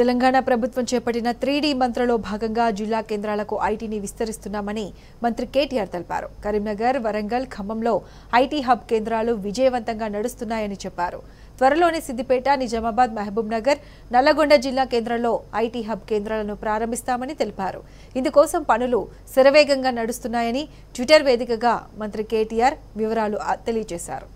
తెలంగాణ ప్రభుత్వం చేపట్టిన త్రీడీ మంత్రలో భాగంగా జిల్లా కేంద్రాలకు ఐటీని విస్తరిస్తున్నామని మంత్రి కేటీఆర్ తెలిపారు కరీంనగర్ వరంగల్ ఖమ్మంలో ఐటీ హబ్ కేంద్రాలు విజయవంతంగా నడుస్తున్నాయని చెప్పారు త్వరలోనే సిద్దిపేట నిజామాబాద్ మహబూబ్ నగర్ నల్లగొండ జిల్లా కేంద్రంలో ఐటీ హబ్ కేంద్రాలను ప్రారంభిస్తామని తెలిపారు ఇందుకోసం పనులు శరవేగంగా నడుస్తున్నాయని ట్విట్టర్ వేదికగా మంత్రి కేటీఆర్ వివరాలు తెలియజేశారు